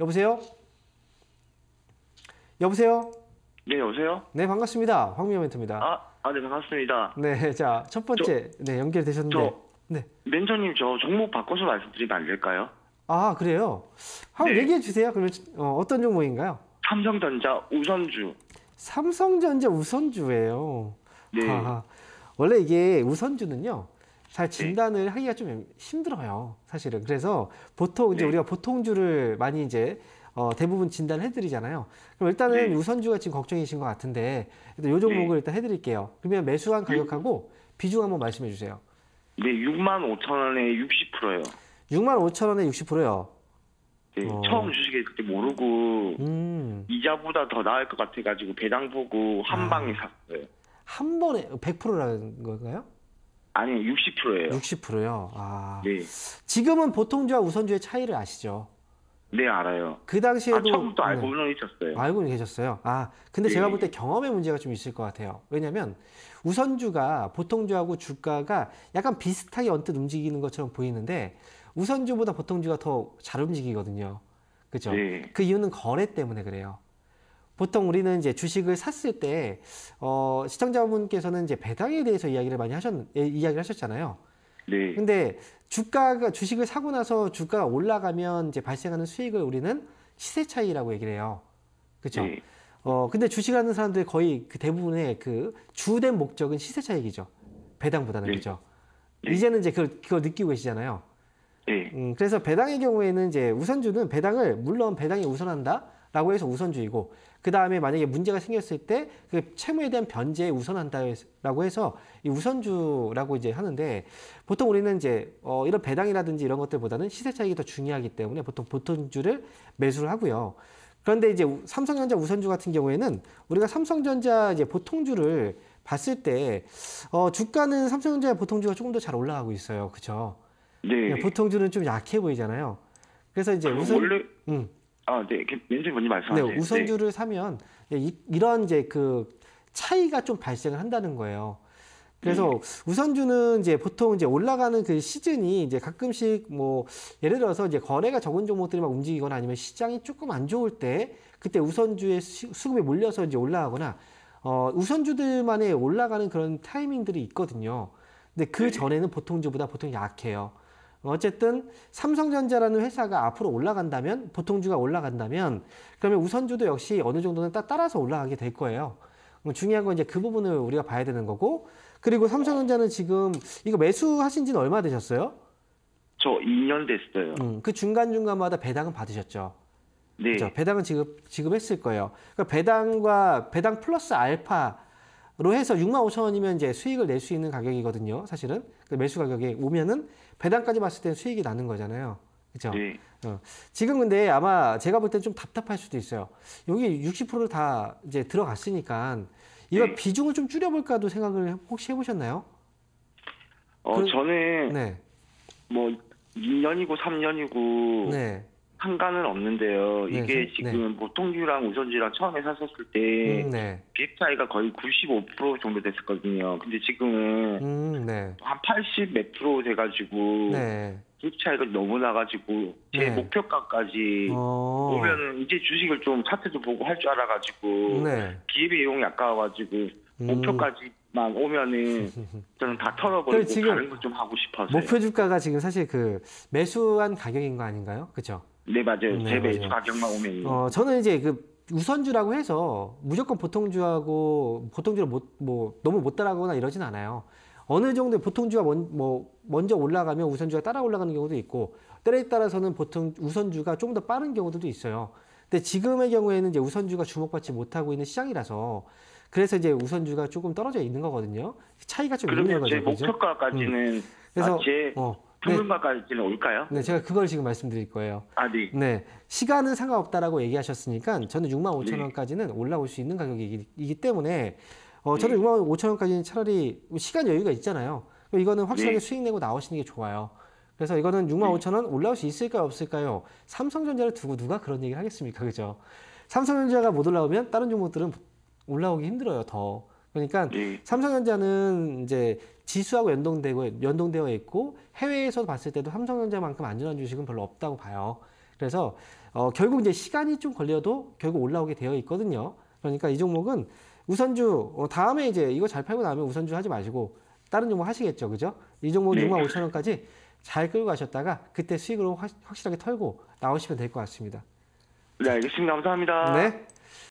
여보세요? 여보세요? 네, 여보세요? 네, 반갑습니다. 황미영 멘트입니다. 아, 아, 네, 반갑습니다. 네, 자, 첫 번째, 저, 네, 연결되셨는데. 저, 네. 멘토님, 저 종목 바꿔서 말씀드리면 안 될까요? 아, 그래요? 한번 네. 얘기해 주세요. 그러면 어, 떤 종목인가요? 삼성전자 우선주. 삼성전자 우선주예요. 네. 아, 원래 이게 우선주는요. 잘 네. 진단을 하기가 좀 힘들어요. 사실은. 그래서 보통 이제 네. 우리가 보통주를 많이 이제 어, 대부분 진단을 해드리잖아요. 그럼 일단은 네. 우선주가 지금 걱정이신 것 같은데 일단 요 종목을 네. 일단 해드릴게요. 그러면 매수한 가격하고 네. 비중 한번 말씀해 주세요. 네, 6만 5천 원에 60%요. 6만 5천 원에 60%요. 네, 어. 처음 주식에 그때 모르고 음. 이자보다 더 나을 것 같아가지고 배당 보고 한 아. 방에 샀어요. 한 번에 100%라는 건가요? 아니 60%예요. 60%요. 아. 네. 지금은 보통주와 우선주의 차이를 아시죠? 네, 알아요. 그 당시에도 아, 처음부터 알고 네. 는 있었어요. 알고는 계셨어요. 아, 근데 네. 제가 볼 때 경험의 문제가 좀 있을 것 같아요. 왜냐면 하 우선주가 보통주하고 주가가 약간 비슷하게 언뜻 움직이는 것처럼 보이는데 우선주보다 보통주가 더 잘 움직이거든요. 그죠? 네. 그 이유는 거래 때문에 그래요. 보통 우리는 이제 주식을 샀을 때 어, 시청자분께서는 이제 배당에 대해서 이야기를 많이 하셨 예, 이야기를 하셨잖아요. 네. 근데 주가가 주식을 사고 나서 주가가 올라가면 이제 발생하는 수익을 우리는 시세 차이라고 얘기를 해요. 그렇죠? 네. 어 근데 주식하는 을 사람들이 거의 그 대부분의 그 주된 목적은 시세 차익이죠. 배당보다는 네. 그죠. 네. 이제는 이제 그걸, 그걸 느끼고 계시잖아요. 네. 음, 그래서 배당의 경우에는 이제 우선주는 배당을 물론 배당이 우선한다. 라고 해서 우선주의고 그 다음에 만약에 문제가 생겼을 때 그 채무에 대한 변제에 우선한다라고 해서 이 우선주라고 이제 하는데 보통 우리는 이제 어 이런 배당이라든지 이런 것들보다는 시세 차익이 더 중요하기 때문에 보통 보통주를 매수를 하고요. 그런데 이제 삼성전자 우선주 같은 경우에는 우리가 삼성전자 이제 보통주를 봤을 때 어, 주가는 삼성전자 보통주가 조금 더 잘 올라가고 있어요. 그렇죠? 네. 예, 보통주는 좀 약해 보이잖아요. 그래서 이제 아, 우선 원래 음. 아, 네, 민생 분님 말씀하세요. 네, 우선주를 네. 사면 이, 이런 이제 그 차이가 좀 발생을 한다는 거예요. 그래서 네. 우선주는 이제 보통 이제 올라가는 그 시즌이 이제 가끔씩 뭐 예를 들어서 이제 거래가 적은 종목들이 막 움직이거나 아니면 시장이 조금 안 좋을 때 그때 우선주의 수급에 몰려서 이제 올라가거나 어 우선주들만의 올라가는 그런 타이밍들이 있거든요. 근데 그 네. 전에는 보통주보다 보통 약해요. 어쨌든 삼성전자라는 회사가 앞으로 올라간다면 보통주가 올라간다면 그러면 우선주도 역시 어느 정도는 따, 따라서 올라가게 될 거예요. 뭐 중요한 건 이제 그 부분을 우리가 봐야 되는 거고 그리고 삼성전자는 지금 이거 매수하신 지는 얼마 되셨어요? 저 2년 됐어요. 음, 그 중간중간마다 배당은 받으셨죠? 네. 그렇죠? 배당은 지금 지금 했을 거예요. 그러니까 배당과 배당 플러스 알파 로 해서 6만 5천 원이면 이제 수익을 낼 수 있는 가격이거든요. 사실은 그 매수 가격에 오면은 배당까지 봤을 때는 수익이 나는 거잖아요. 그렇죠? 네. 어. 지금 근데 아마 제가 볼땐좀 답답할 수도 있어요. 여기 60%를 다 이제 들어갔으니까 이거 네. 예. 비중을 좀 줄여볼까도 생각을 혹시 해보셨나요? 어, 그... 전에 네. 뭐 2년이고 3년이고 네. 상관은 없는데요. 네, 이게 네. 지금 보통주랑 우선주랑 처음에 샀었을 때 음, 네. 갭 차이가 거의 95% 정도 됐었거든요. 근데 지금은 음, 네. 한 80 몇 프로 돼가지고 갭 네. 차이가 너무 나가지고 제 네. 목표가까지 오. 어. 보면 이제 주식을 좀 차트도 보고 할 줄 알아가지고 네. 기회 비용이 아까워가지고 음. 목표까지 만 오면은 저는 다 털어버리고 지금 다른 걸 좀 하고 싶어서 목표 주가가 지금 사실 그 매수한 가격인 거 아닌가요? 그렇죠? 네 맞아요. 네, 재배 맞아요. 추가 경마 오면. 어 저는 이제 그 우선주라고 해서 무조건 보통주하고 보통주를 못뭐 너무 못 따라가거나 이러진 않아요. 어느 정도 보통주가 먼, 뭐 먼저 올라가면 우선주가 따라 올라가는 경우도 있고 때에 따라서는 보통 우선주가 조금 더 빠른 경우도 들 있어요. 근데 지금의 경우에는 이제 우선주가 주목받지 못하고 있는 시장이라서 그래서 이제 우선주가 조금 떨어져 있는 거거든요. 차이가 좀 있는 거죠. 제 목표가까지는 음. 그래서 아, 제 어. 평균가까지는 네. 올까요? 네, 제가 그걸 지금 말씀드릴 거예요. 아, 네. 네. 시간은 상관없다라고 얘기하셨으니까 저는 6만 5천 원까지는 올라올 수 있는 가격이기 때문에 어, 저는 네. 6만 5천 원까지는 차라리 시간 여유가 있잖아요. 이거는 확실하게 네. 수익 내고 나오시는 게 좋아요. 그래서 이거는 6만 네. 5천 원 올라올 수 있을까요 없을까요? 삼성전자를 두고 누가 그런 얘기를 하겠습니까, 그죠? 삼성전자가 못 올라오면 다른 종목들은 올라오기 힘들어요, 더. 그러니까 예. 삼성전자는 이제 지수하고 연동되고 연동되어 있고 해외에서 봤을 때도 삼성전자만큼 안전한 주식은 별로 없다고 봐요. 그래서 어, 결국 이제 시간이 좀 걸려도 결국 올라오게 되어 있거든요. 그러니까 이 종목은 우선주 어, 다음에 이제 이거 잘 팔고 나면 우선주 하지 마시고 다른 종목 하시겠죠, 그죠? 이 종목 네. 6만 5천 원까지 잘 끌고 가셨다가 그때 수익으로 화, 확실하게 털고 나오시면 될 것 같습니다. 네, 알겠습니다. 감사합니다. 네.